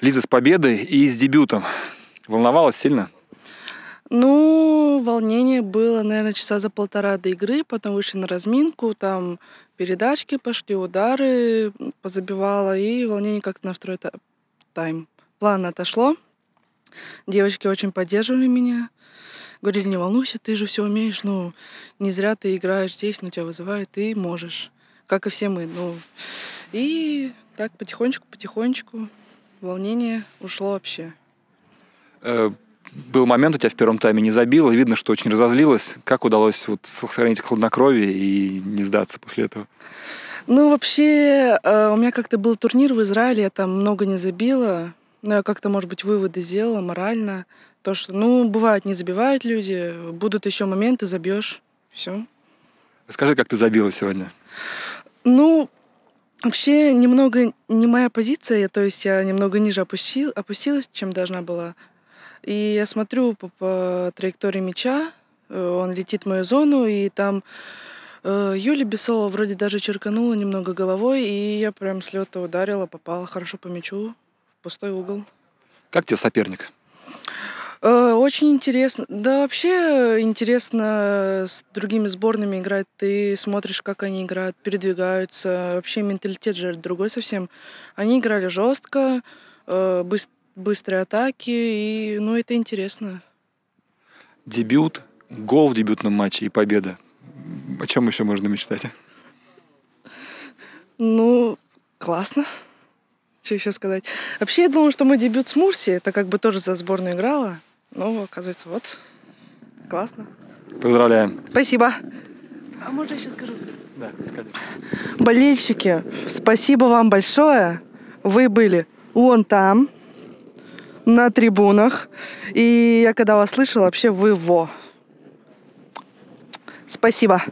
Лиза, с победой и с дебютом. Волновалась сильно? Ну, волнение было, наверное, часа за полтора до игры, потом вышли на разминку, там передачки пошли, удары позабивала, и волнение как-то на второй тайм. Плавно отошло. Девочки очень поддерживали меня. Говорили, не волнуйся, ты же все умеешь, ну, не зря ты играешь здесь, но тебя вызывают, ты можешь, как и все мы, ну. И так потихонечку-потихонечку волнение ушло вообще. Э, был момент, у тебя в первом тайме не забило, видно, что очень разозлилась. Как удалось вот сохранить хладнокровие и не сдаться после этого? Ну, вообще, э, у меня как-то был турнир в Израиле, я там много не забила, но ну, я как-то, может быть, выводы сделала морально. То, что, ну, бывает, не забивают люди, будут еще моменты, забьешь. Все. Скажи, как ты забила сегодня? Ну, Вообще немного не моя позиция, то есть я немного ниже опустил, опустилась, чем должна была. И я смотрю по, по траектории мяча, э, он летит в мою зону, и там э, Юля Бесова вроде даже черканула немного головой, и я прям с лета ударила, попала хорошо по мячу, в пустой угол. Как тебе соперник? Э, очень интересно. Да, вообще интересно э, с другими сборными играть. Ты смотришь, как они играют, передвигаются. Вообще менталитет же другой совсем. Они играли жестко, э, быстрые атаки, и ну это интересно. Дебют, гол в дебютном матче и победа. О чем еще можно мечтать? Ну, классно. Что еще сказать? Вообще, я думала, что мой дебют с Мурси, это как бы тоже за сборную играла. Ну, оказывается, вот. Классно. Поздравляем. Спасибо. А можно еще скажу? Да, конечно. Болельщики, спасибо вам большое. Вы были вон там, на трибунах. И я когда вас слышала, вообще вы во. Спасибо.